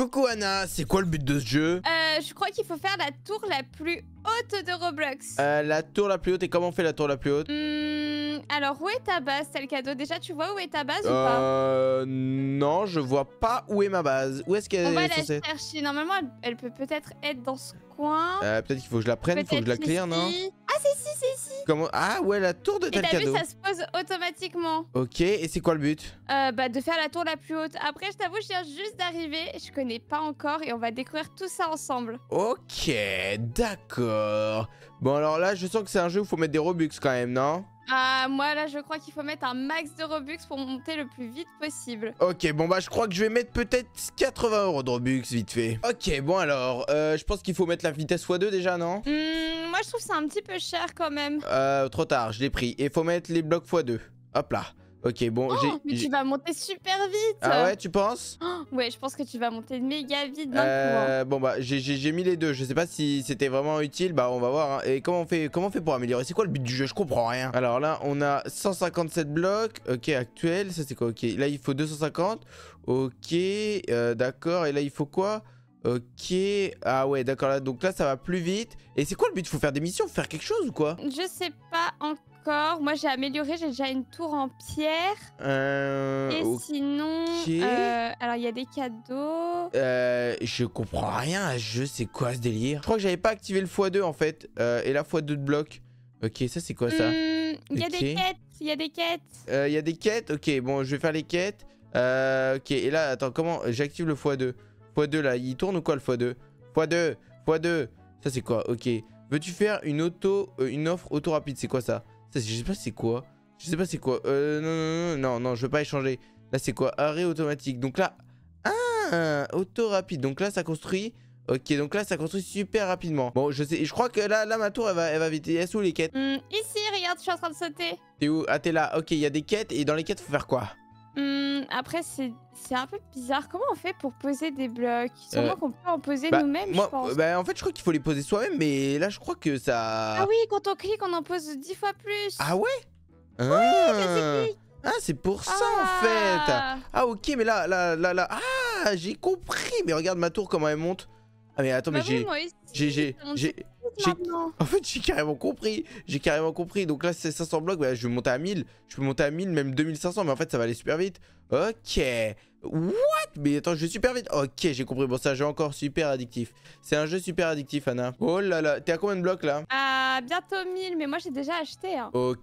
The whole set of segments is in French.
Coucou Anna, c'est quoi le but de ce jeu euh, Je crois qu'il faut faire la tour la plus haute de Roblox. Euh, la tour la plus haute, et comment on fait la tour la plus haute hmm, Alors, où est ta base, c'est le cadeau Déjà, tu vois où est ta base ou pas Euh, non, je vois pas où est ma base. Où est-ce qu'elle est, on va la chercher. Normalement, elle, peut peut-être être dans ce coin. Euh, peut-être qu'il faut que je la prenne, il faut que je la clear, non ah, c'est si, c'est si. Ah, ouais, la tour de Et t'as vu, ça se pose automatiquement. Ok, et c'est quoi le but euh, Bah, de faire la tour la plus haute. Après, je t'avoue, je viens juste d'arriver. Je connais pas encore et on va découvrir tout ça ensemble. Ok, d'accord. Bon, alors là, je sens que c'est un jeu où faut mettre des Robux quand même, non ah moi là je crois qu'il faut mettre un max de Robux pour monter le plus vite possible. Ok bon bah je crois que je vais mettre peut-être 80 euros de Robux vite fait. Ok bon alors euh, je pense qu'il faut mettre la vitesse x2 déjà non hmm, Moi je trouve c'est un petit peu cher quand même. Euh, trop tard je l'ai pris et faut mettre les blocs x2. Hop là. Ok, bon, oh, j'ai. Mais tu vas monter super vite Ah ouais, tu penses oh, Ouais, je pense que tu vas monter méga vite d'un coup. Hein. Euh, bon, bah, j'ai mis les deux. Je sais pas si c'était vraiment utile. Bah, on va voir. Hein. Et comment on, fait, comment on fait pour améliorer C'est quoi le but du jeu Je comprends rien. Alors là, on a 157 blocs. Ok, actuel. Ça, c'est quoi Ok, là, il faut 250. Ok, euh, d'accord. Et là, il faut quoi Ok, ah ouais, d'accord, là, donc là, ça va plus vite. Et c'est quoi le but Faut faire des missions, faire quelque chose ou quoi Je sais pas encore. Moi, j'ai amélioré, j'ai déjà une tour en pierre. Euh, et sinon, euh, alors il y a des cadeaux. Euh, je comprends rien à ce jeu, c'est quoi ce délire Je crois que j'avais pas activé le x2 en fait, et la x2 de bloc. Ok, ça c'est quoi ça hmm, Il y a des quêtes, il y a des quêtes. Il y a des quêtes, ok, bon, je vais faire les quêtes. ok, et là, attends, comment J'active le x2. x2 là, il tourne ou quoi le x2 x2, x2, ça c'est quoi Ok. Veux-tu faire une, auto, une offre auto-rapide C'est quoi ça je sais pas c'est quoi. Je sais pas c'est quoi. Euh, non, non, non, non, non, je veux pas échanger. Là, c'est quoi Arrêt automatique. Donc là... Ah Auto rapide. Donc là, ça construit... Ok, donc là, ça construit super rapidement. Bon, je sais, je crois que là, là ma tour, elle va, elle va vite. Elle est où les quêtes hmm, Ici, regarde, je suis en train de sauter. T'es où Ah, t'es là. Ok, il y a des quêtes. Et dans les quêtes, faut faire quoi Hum, après, c'est un peu bizarre. Comment on fait pour poser des blocs euh, Sûrement qu'on peut en poser bah, nous-mêmes, je pense. Bah, en fait, je crois qu'il faut les poser soi-même, mais là, je crois que ça... Ah oui, quand on clique, on en pose dix fois plus. Ah ouais ah. ah. c'est pour ça, en ah. fait Ah, ok, mais là, là, là, là... Ah, j'ai compris Mais regarde ma tour, comment elle monte. Ah, mais attends, mais bah J'ai... J'ai... En fait, j'ai carrément compris. J'ai carrément compris. Donc là, c'est 500 blocs. Bah, je vais monter à 1000. Je peux monter à 1000, même 2500. Mais en fait, ça va aller super vite. Ok. What Mais attends, je vais super vite. Ok, j'ai compris. Bon, ça un jeu encore super addictif. C'est un jeu super addictif, Anna. Oh là là. T'es à combien de blocs là Ah, bientôt 1000. Mais moi, j'ai déjà acheté. Hein. Ok.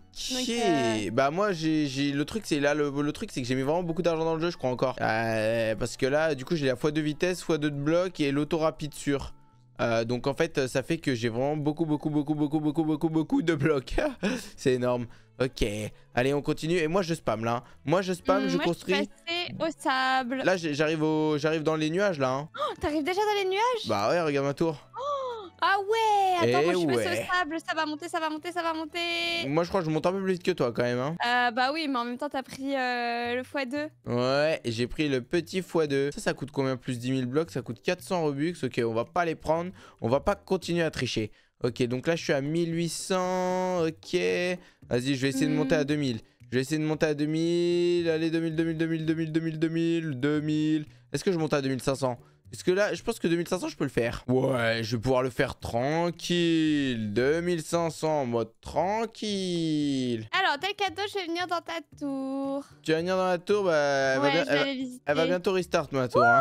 Euh, bah, moi, j'ai. Le truc, c'est là. Le, truc, c'est que j'ai mis vraiment beaucoup d'argent dans le jeu, je crois encore. Euh, parce que là, du coup, j'ai la fois de vitesse, fois 2 de blocs et l'auto rapide sûr. Euh, donc en fait, ça fait que j'ai vraiment beaucoup, beaucoup, beaucoup, beaucoup, beaucoup, beaucoup, beaucoup de blocs. c'est énorme. Ok, allez, on continue. Et moi, je spam là. Moi, je spam, mmh, je construis. Je au sable. Là, j'arrive au... dans les nuages là. Hein. Oh, t'arrives déjà dans les nuages Bah ouais, regarde ma tour. Ah ouais Attends, eh moi je suis ouais. sable, ça va monter, ça va monter, ça va monter Moi je crois que je monte un peu plus vite que toi quand même. Hein. Euh, bah oui, mais en même temps t'as pris euh, le x2. Ouais, j'ai pris le petit x2. Ça, ça coûte combien plus 10 000 blocs Ça coûte 400 Robux. Ok, on va pas les prendre. On va pas continuer à tricher. Ok, donc là je suis à 1800. Ok. Vas-y, je vais essayer de monter à 2000. Hmm. Je vais essayer de monter à 2000. Allez, 2000, 2000, 2000, 2000, 2000, 2000, 2000. Est-ce que je monte à 2500 parce que là, je pense que 2500, je peux le faire. Ouais, je vais pouvoir le faire tranquille. 2500 en mode tranquille. Alors, tel cadeau, je vais venir dans ta tour. Tu vas venir dans la tour Bah, elle, ouais, va, elle, visiter elle va, bientôt restart, ma tour. Hein.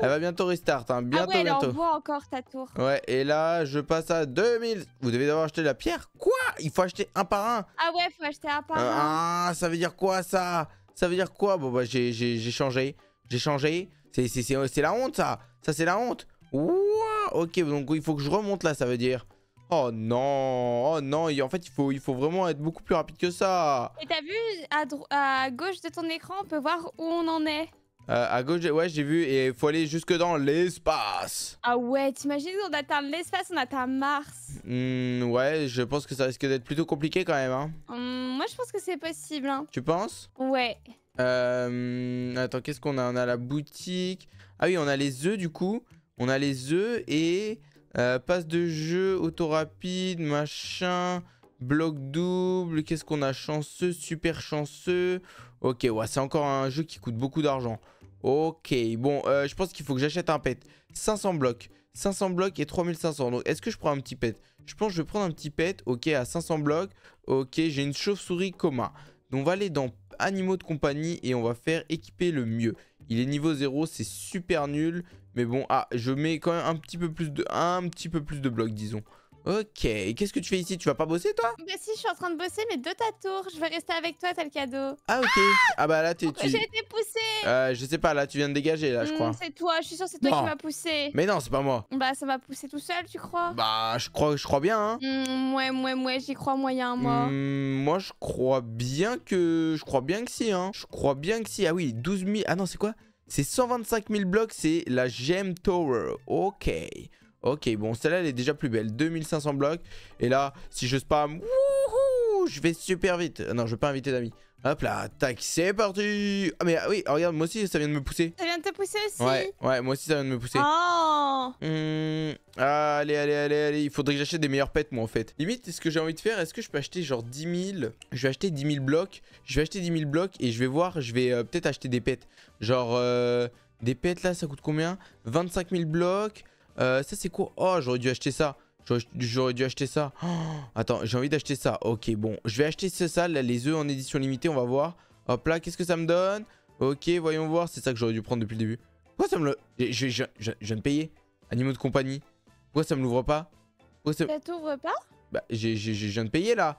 Elle va bientôt restart. Hein. Ah bientôt, ah ouais, elle encore ta tour. Ouais, et là, je passe à 2000. Vous devez d'avoir acheté la pierre Quoi Il faut acheter un par un. Ah ouais, il faut acheter un par un. Ah, ça veut dire quoi, ça Ça veut dire quoi Bon, bah, j'ai changé. J'ai changé. C'est la honte, ça. Ça, c'est la honte. Ouah ok, donc il faut que je remonte là, ça veut dire. Oh non, oh non, en fait il faut, il faut vraiment être beaucoup plus rapide que ça. Et t'as vu à, à, gauche de ton écran, on peut voir où on en est. Euh, à gauche, ouais, j'ai vu, et il faut aller jusque dans l'espace. Ah ouais, t'imagines, on atteint l'espace, on atteint Mars. Hmm, ouais, je pense que ça risque d'être plutôt compliqué quand même. Hein. Hum, moi je pense que c'est possible. Hein. Tu penses Ouais. Euh, attends, qu'est-ce qu'on a On a la boutique. Ah oui, on a les œufs du coup. On a les œufs et euh, passe de jeu, auto rapide, machin, bloc double. Qu'est-ce qu'on a Chanceux, super chanceux. Ok, ouais, c'est encore un jeu qui coûte beaucoup d'argent. Ok, bon, euh, je pense qu'il faut que j'achète un pet. 500 blocs. 500 blocs et 3500. Donc, est-ce que je prends un petit pet Je pense que je vais prendre un petit pet. Ok, à 500 blocs. Ok, j'ai une chauve-souris coma. Donc, on va aller dans animaux de compagnie et on va faire équiper le mieux. Il est niveau 0, c'est super nul. Mais bon, ah, je mets quand même un petit peu plus de, un petit peu plus de blocs, disons. Ok, qu'est-ce que tu fais ici Tu vas pas bosser toi Bah si, je suis en train de bosser, mais de ta tour, je vais rester avec toi, t'as le cadeau. Ah ok, ah, bah là t'es... Tu... J'ai été poussée euh, Je sais pas, là tu viens de dégager là, je hmm, crois. c'est toi, je suis sûr c'est toi qui m'as poussé. Mais non, c'est pas moi. Bah ça m'a poussé tout seul, tu crois Bah je crois, je crois bien. Hein. Hmm, mouais, ouais, ouais, j'y crois moyen moi. Hmm, moi je crois bien que... Je crois bien que si, hein. Je crois bien que si. Ah oui, 12 000... Ah non, c'est quoi c'est 125 000 blocs, c'est la Gem Tower. Ok. Ok, bon, celle-là, elle est déjà plus belle. 2500 blocs. Et là, si je spam, wouhou, je vais super vite. Ah non, je vais pas inviter d'amis. Hop là, tac, c'est parti Ah mais ah oui, oh, regarde, moi aussi, ça vient de me pousser. Ça vient de te pousser aussi Ouais, moi aussi, ça vient de me pousser. Oh hmm, Allez, allez, allez, allez, il faudrait que j'achète des meilleurs pets, moi, en fait. Limite, ce que j'ai envie de faire, est-ce que je peux acheter genre 10 000 Je vais acheter 10 000 blocs. Je vais acheter 10 000 blocs et je vais voir, je vais euh, peut-être acheter des pets. Genre, euh, des pets, là, ça coûte combien 25 000 blocs euh, ça, c'est quoi Oh, j'aurais dû acheter ça. J'aurais dû acheter ça. attends, j'ai envie d'acheter ça. Ok, bon. Je vais acheter ça, les œufs en édition limitée. On va voir. Hop là, qu'est-ce que ça me donne Ok, voyons voir. C'est ça que j'aurais dû prendre depuis le début. Pourquoi ça me le... Je, je, viens de payer. Animaux de compagnie. Pourquoi ça me l'ouvre pas ça... t'ouvre pas Bah, je viens de payer, là.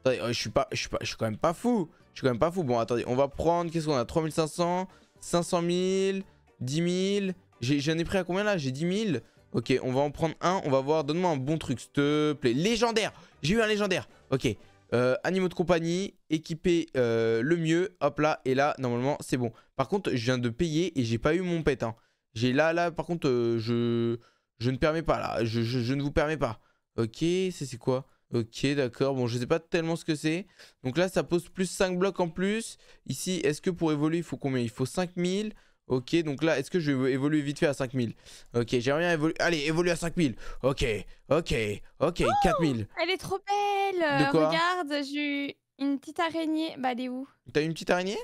Attendez, oh, je suis pas... Je suis pas... Je suis quand même pas fou. Je suis quand même pas fou. Bon, attendez, on va prendre... Qu'est-ce qu'on a 3500 500 000 10 000 J'en ai, ai pris à combien, là J'ai 10 000 Ok, on va en prendre un. On va voir. Donne-moi un bon truc, s'il te plaît. Légendaire J'ai eu un légendaire. Ok. Euh, animaux de compagnie, équipé euh, le mieux. Hop là. Et là, normalement, c'est bon. Par contre, je viens de payer et j'ai pas eu mon pet. Hein. J'ai là, là. Par contre, euh, je... Je ne permets pas, là. Je, ne vous permets pas. Ok, c'est quoi Ok, d'accord. Bon, je sais pas tellement ce que c'est. Donc là, ça pose plus 5 blocs en plus. Ici, est-ce que pour évoluer, il faut combien Il faut 5000. Ok, donc là, est-ce que je vais évoluer vite fait à 5000 Ok, j'ai rien évoluer. Allez, évolue à 5000. Ok, ok, ok, 4000. Elle est trop belle. Regarde, j'ai une petite araignée. Bah, elle est où T'as une petite araignée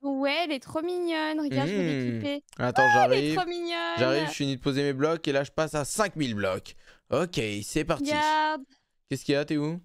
Ouais, elle est trop mignonne. Regarde, je vais hmm. l'équiper. Attends, j'arrive. Elle est trop mignonne. J'arrive, je finis de poser mes blocs et là, je passe à 5000 blocs. Ok, c'est parti. Regarde. Qu'est-ce qu'il y a T'es où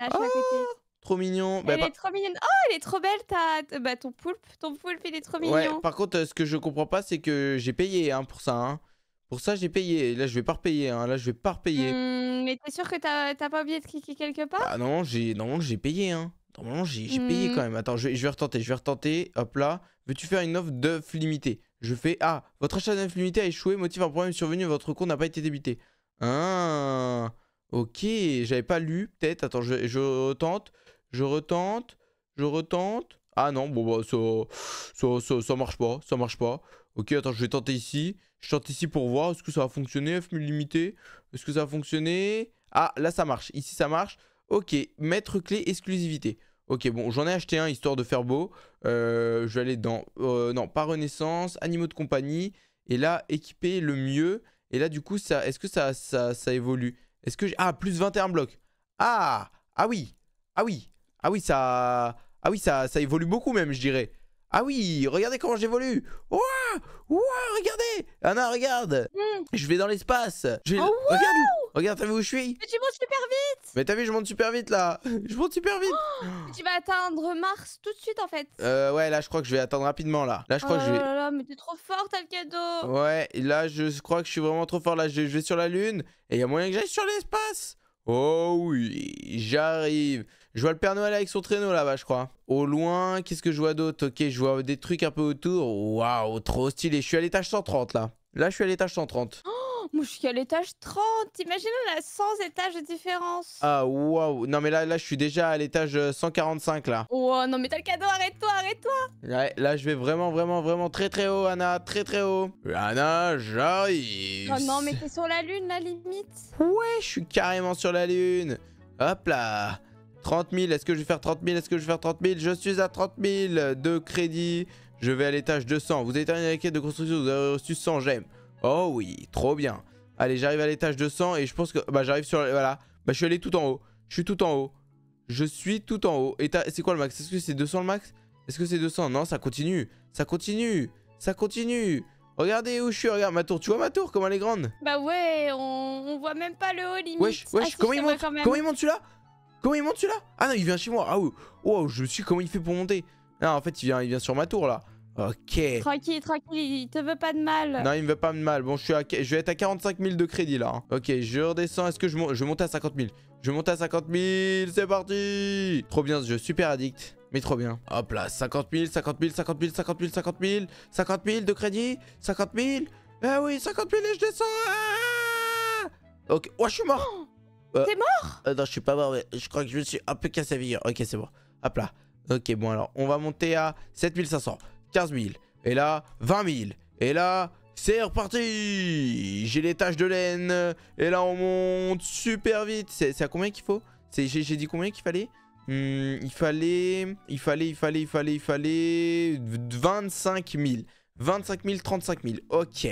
Là, je suis à ah côté. Trop mignon. Bah, elle est trop mignonne. Oh, elle est trop belle ta... bah, ton poulpe. Ton poulpe, il est trop mignon. par contre, euh, ce que je comprends pas, c'est que j'ai payé hein, pour ça. Hein. Pour ça, j'ai payé. Là, je vais pas repayer. Hein. Là, je vais pas repayer. Hmm, mais t'es sûr que t'as pas oublié de cliquer quelque part Ah non, j'ai j'ai payé. Hein. Normalement, j'ai payé hmm. quand même. Attends, je vais, je vais retenter. Je vais retenter. Hop là. Veux-tu faire une offre d'œufs limité Je fais Ah, votre achat d'œufs limité a échoué. Motif un problème survenu. Votre compte n'a pas été débité. Ah, ok. J'avais pas lu. Peut-être. Attends, je, je je retente. Je retente. Ah non, bon bah ça, ça, marche pas, ça marche pas. Ok, attends, je vais tenter ici. Je tente ici pour voir, est-ce que ça va fonctionner, F limité Est-ce que ça va fonctionner Ah, là ça marche, ici ça marche. Ok, maître clé exclusivité. Ok, bon, j'en ai acheté un histoire de faire beau. Euh, je vais aller dans... Euh, non, pas renaissance, animaux de compagnie. Et là, équiper le mieux. Et là, du coup, ça, est-ce que ça, ça, ça évolue Est-ce que... Ah, plus 21 blocs. Ah Ah oui Ah oui ah oui, ça... Ah oui, ça, ça évolue beaucoup même, je dirais. Ah oui, regardez comment j'évolue. Ouah, regardez. Anna, ah regarde. Hmm. Je vais dans l'espace. Ah regarde, regarde, t'as vu où je suis Mais tu montes super vite. Mais t'as vu, je monte super vite là. je monte super vite. Oh, tu vas atteindre Mars tout de suite en fait. Euh, ouais, là, je crois que je vais atteindre rapidement là. Là, je crois que oh je vais. Là, là, mais t'es trop fort, t'as le cadeau. Ouais, là, je crois que je suis vraiment trop fort. Là, je, je vais sur la Lune et il y a moyen que j'aille sur l'espace. Oh oui, j'arrive. Je vois le Père Noël avec son traîneau là-bas, je crois. Au loin, qu'est-ce que je vois d'autre Ok, je vois des trucs un peu autour. Waouh, trop stylé. Je suis à l'étage 130 là. Là, je suis à l'étage 130. Oh, moi, je suis à l'étage 30. Imagine, on a 100 étages de différence. Ah, waouh. Non, mais là, là, je suis déjà à l'étage 145, euh, là. Oh, non, mais t'as le cadeau. Arrête-toi, arrête-toi. là, je vais vraiment, vraiment, vraiment très, très haut, Anna. Très, très haut. Anna, j'arrive. Oh, non, mais t'es sur la lune, la limite. Ouais, je suis carrément sur la lune. Hop là. 30 000, est-ce que je vais faire 30 000 Est-ce que je vais faire 30 000 Je suis à 30 000 de crédit. Je vais à l'étage 200. Vous avez terminé la quête de construction, vous avez reçu 100 gemmes. Oh oui, trop bien. Allez, j'arrive à l'étage 200 et je pense que... Bah j'arrive sur... Voilà. Bah je suis allé tout en haut. Je suis tout en haut. Je suis tout en haut. Et c'est quoi le max Est-ce que c'est 200 le max Est-ce que c'est 200 Non, ça continue. Ça continue. Ça continue. Regardez où je suis, regarde ma tour. Tu vois ma tour, comment elle est grande Bah ouais, on, voit même pas le haut limite. Wesh, wesh, ah comment, il monte, comment il monte celui-là Comment il monte celui-là Ah non, il vient chez moi. Ah oui. Wow, je me suis comment il fait pour monter. Non, en fait, il vient, il vient sur ma tour là. Ok. Tranquille, tranquille, il te veut pas de mal. Non, il me veut pas de mal. Bon, je, suis à... je vais être à 45 000 de crédit là. Ok, je redescends. Est-ce que je, mon... je monte à 50 000 Je monte à 50 000, c'est parti Trop bien ce jeu, super addict. Mais trop bien. Hop là, 50 000, 50 000, 50 000, 50 000, 50 000, 50 000 de crédit, 50 000. Ah oui, 50 000 et je descends. Ah, ah, ah. ok, oh, je suis mort. Oh T'es mort Non, je suis pas mort, mais je crois que je me suis un peu cassé la vigueur Ok, c'est bon. Hop là. Ok, bon, alors, on va monter à 7500, 15 000, et là, 20 000, et là, c'est reparti J'ai les tâches de laine, et là, on monte super vite. C'est à combien qu'il faut J'ai dit combien qu'il fallait il fallait, il fallait, il fallait, il fallait, il fallait 25 000. 25 000, 35 000. Ok.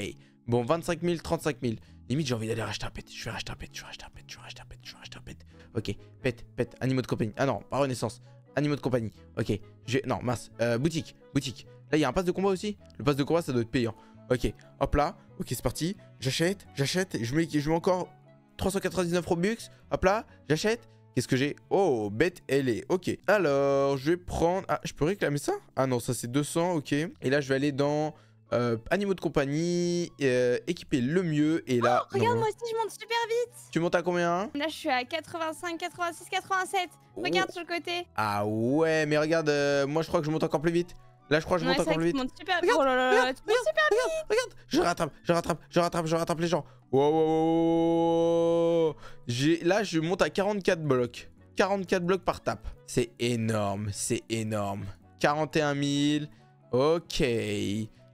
Bon, 25 000, 35 000. Limite, j'ai envie d'aller acheter un pet. Je vais racheter un pet, je vais acheter un pet, je vais acheter un pet, je vais acheter un pet. Ok, pet, pet, animaux de compagnie. Ah non, pas renaissance. Animaux de compagnie. Ok, j'ai. Non, mince. Euh, boutique, boutique. Là, il y a un pass de combat aussi. Le pass de combat, ça doit être payant. Ok, hop là. Ok, c'est parti. J'achète, j'achète. Je mets, je mets encore 399 Robux. Hop là, j'achète. Qu'est-ce que j'ai Oh, bête, elle est. Ok. Alors, je vais prendre. Ah, je peux réclamer ça Ah non, ça c'est 200. Ok. Et là, je vais aller dans. Euh, animaux de compagnie, euh, le mieux et là... Oh, regarde, moi aussi je monte super vite Tu montes à combien hein Là je suis à 85, 86, 87 Regarde sur le côté Ah ouais, mais regarde, euh, moi je crois que je monte encore plus vite Là je crois que je monte encore plus vite Regarde, oh là là, tu super vite regarde, Je rattrape, je rattrape, je rattrape, je rattrape les gens Là je monte à 44 blocs 44 blocs par tape C'est énorme, c'est énorme 41 000, ok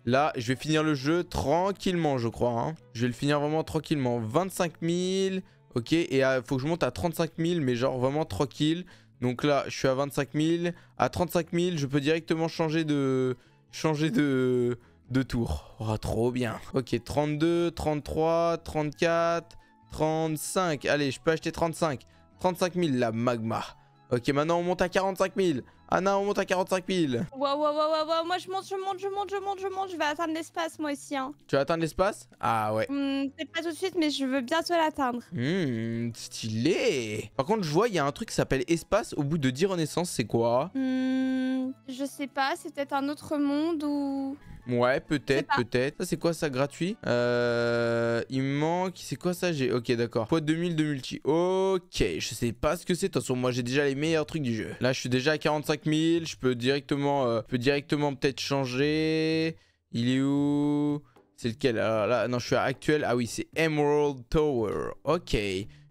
Là, je vais finir le jeu tranquillement, je crois. Hein. Je vais le finir vraiment tranquillement. 25 000, ok. Et il faut que je monte à 35 000, mais genre vraiment tranquille. Donc là, je suis à 25 000. À 35 000, je peux directement changer de... Changer de... De tour. Oh, trop bien. Ok, 32, 33, 34, 35. Allez, je peux acheter 35. 35 000, la magma. Ok, maintenant, on monte à 45 000. Ah non on monte à 45 000. Waouh, waouh, waouh, waouh, moi je monte, je monte, je monte, je monte, je monte. Je vais atteindre l'espace moi aussi. Hein. Tu vas atteindre l'espace Ah ouais. c'est hmm, pas tout de suite, mais je veux bientôt l'atteindre. Hmm, stylé. Par contre, je vois, il y a un truc qui s'appelle espace au bout de 10 renaissances. C'est quoi hmm, Je sais pas, c'est peut-être un autre monde ou. Ouais, peut-être, peut-être. Ça, c'est quoi ça, gratuit Euh... Il manque... C'est quoi ça J'ai... Ok, d'accord. Poids 2000 de multi. Ok, je sais pas ce que c'est. façon moi, j'ai déjà les meilleurs trucs du jeu. Là, je suis déjà à 45 5000. Je peux directement, euh, peut directement peut-être changer. Il est où C'est lequel ah, là, Non, je suis à actuel. Ah oui, c'est Emerald Tower. Ok.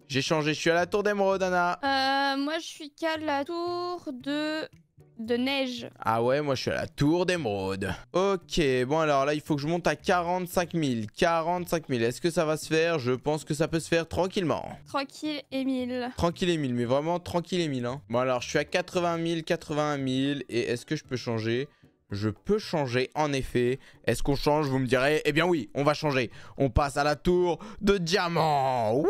J'ai changé. Je suis à la tour d'Emerald, Anna. Euh, moi, je suis qu'à la tour de de neige. Ah ouais, moi je suis à la tour d'émeraude. Ok, bon alors là, il faut que je monte à 45 000. 45 000, est-ce que ça va se faire Je pense que ça peut se faire tranquillement. Tranquille et Tranquille et mais vraiment tranquille et Hein. Bon alors, je suis à 80 000, 80 000. Et est-ce que je peux changer je peux changer en effet. Est-ce qu'on change Vous me direz, eh bien oui, on va changer. On passe à la tour de diamant. Wouhou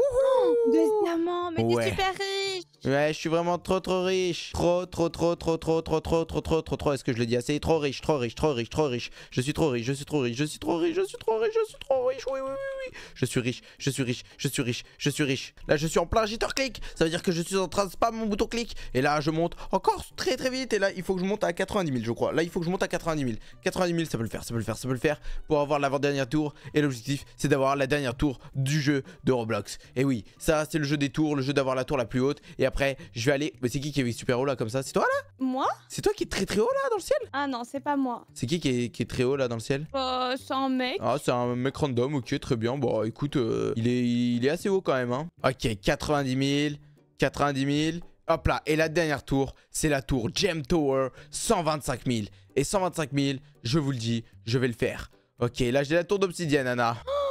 de diamant, mais super riche. Ouais, je suis vraiment trop trop riche. Trop trop trop trop trop trop trop trop trop trop trop. Est-ce que je le dis assez Trop riche, trop riche, trop riche, trop riche. Je suis trop riche, je suis trop riche, je suis trop riche, je suis trop riche, je suis trop riche. Oui oui oui oui. Je suis riche, je suis riche, je suis riche, je suis riche. Là, je suis en plein jitter click. Ça veut dire que je suis en train de spam mon bouton clic. Et là, je monte encore très très vite. Et là, il faut que je monte à 90 000, je crois. Là, il faut que je monte à 90 000. 90 000, ça peut le faire, ça peut le faire, ça peut le faire pour avoir l'avant dernière tour. Et l'objectif, c'est d'avoir la dernière tour du jeu de Roblox. Et oui, ça, c'est le jeu des tours, le jeu d'avoir la tour la plus haute après, je vais aller. Mais c'est qui qui est super haut là comme ça C'est toi là Moi C'est toi qui est très très haut là dans le ciel Ah non, c'est pas moi. C'est qui qui est, très haut là dans le ciel euh, C'est un mec. Ah, c'est un mec random, ok, très bien. Bon, écoute, euh, il, est, il est assez haut quand même. Hein. Ok, 90 000, 90 000. Hop là, et la dernière tour, c'est la tour Gem Tower, 125 000. Et 125 000, je vous le dis, je vais le faire. Ok, là j'ai la tour d'obsidienne, Anna. Oh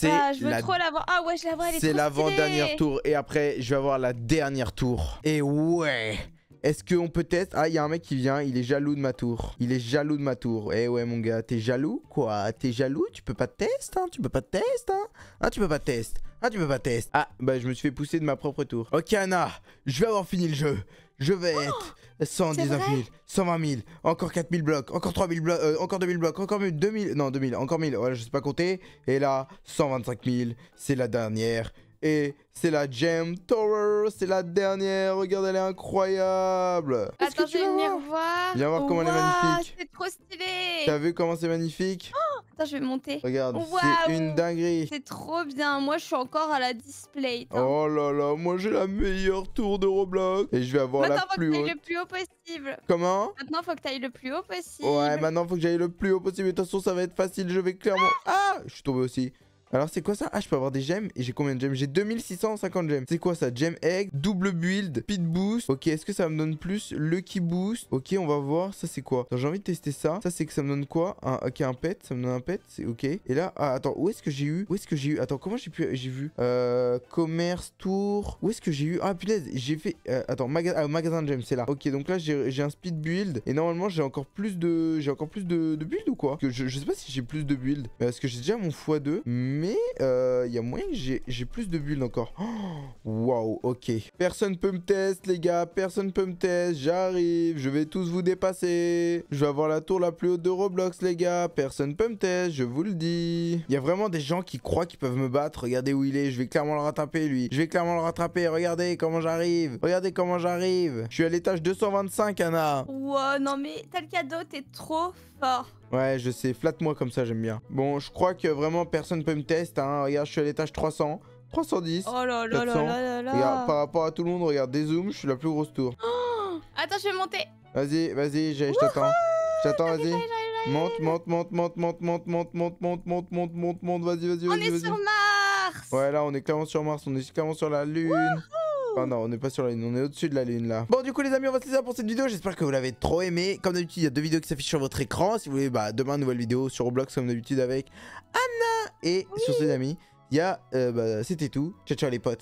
c'est ah, je veux trop Ah ouais, je la elle est C'est l'avant-dernière tour. Et après, je vais avoir la dernière tour. Et ouais est-ce qu'on peut tester Ah, il y a un mec qui vient, il est jaloux de ma tour. Il est jaloux de ma tour. Eh ouais, mon gars, t'es jaloux Quoi T'es jaloux Tu peux pas tester hein Tu peux pas tester hein ah tu peux pas tester hein, Ah, tu peux pas tester Ah, bah, je me suis fait pousser de ma propre tour. Ok, Anna, je vais avoir fini le jeu. Je vais oh être... 119 000, 120 000, encore 4 000 blocs, encore 3 000 euh, blocs, encore 2 000 blocs, encore 2 000, non 2000 encore 1000, voilà, je sais pas compter. Et là, 125 000, c'est la dernière. Et c'est la Gem Tower, c'est la dernière, regarde elle est incroyable Attends, je vais venir voir Viens voir comment elle est magnifique C'est trop stylé T'as vu comment c'est magnifique oh, Attends, je vais monter Regarde, c'est une dinguerie C'est trop bien, moi je suis encore à la display Oh là là, moi j'ai la meilleure tour de Roblox Et je vais avoir maintenant, la plus haute Maintenant, faut que t'ailles le plus haut possible Comment Maintenant, faut que t'ailles le plus haut possible Ouais, maintenant faut que j'aille le plus haut possible, de toute façon ça va être facile, je vais clairement... ah, ah Je suis tombé aussi alors c'est quoi ça Ah je peux avoir des gemmes et j'ai combien de gemmes J'ai 2650 gemmes. C'est quoi ça Gem egg, double build, speed boost. Ok est-ce que ça me donne plus Lucky boost. Ok on va voir ça c'est quoi J'ai envie de tester ça. Ça c'est que ça me donne quoi Ok un pet, ça me donne un pet, c'est ok. Et là, ah, attends, où est-ce que j'ai eu Où est-ce que j'ai eu Attends comment j'ai pu... J'ai vu euh, Commerce, tour. Où est-ce que j'ai eu Ah punaise j'ai fait... Euh, attends ah, magasin de gemmes c'est là. Ok donc là j'ai un speed build et normalement j'ai encore plus de... J'ai encore plus de, build ou quoi je, sais pas si j'ai plus de build. Parce que j'ai déjà mon x2. Mais il euh, y a moyen que j'ai plus de bulles encore. Oh, waouh, wow, ok. Personne peut me tester, les gars. Personne peut me tester. J'arrive. Je vais tous vous dépasser. Je vais avoir la tour la plus haute de Roblox, les gars. Personne peut me tester, je vous le dis. Il y a vraiment des gens qui croient qu'ils peuvent me battre. Regardez où il est. Je vais clairement le rattraper, lui. Je vais clairement le rattraper. Regardez comment j'arrive. Regardez comment j'arrive. Je suis à l'étage 225, Anna. Wow, non mais tel cadeau, t'es trop fort. Ouais, je sais, flatte-moi comme ça, j'aime bien. Bon, je crois que vraiment personne peut me tester. Hein. Regarde, je suis à l'étage 300. 310. Oh là là là là là là Regarde, par rapport à tout le monde, regarde, dézoom, je suis la plus grosse tour. Attends, je vais monter. Vas-y, vas-y, je t'attends. Je t'attends, vas-y. Monte, monte, monte, monte, monte, monte, monte, monte, monte, monte, monte, monte, monte, vas-y, vas-y, vas-y. On est sur Mars Ouais, là, on est clairement sur Mars, on est clairement sur la Lune. Ah non, on n'est pas sur la lune, on est au-dessus de la lune là. Bon, du coup, les amis, on va se laisser pour cette vidéo. J'espère que vous l'avez trop aimé. Comme d'habitude, il y a deux vidéos qui s'affichent sur votre écran. Si vous voulez, bah, demain, nouvelle vidéo sur Roblox, comme d'habitude, avec Anna. Et sur ce, les amis, il y a. Euh, bah, c'était tout. Ciao, ciao, les potes.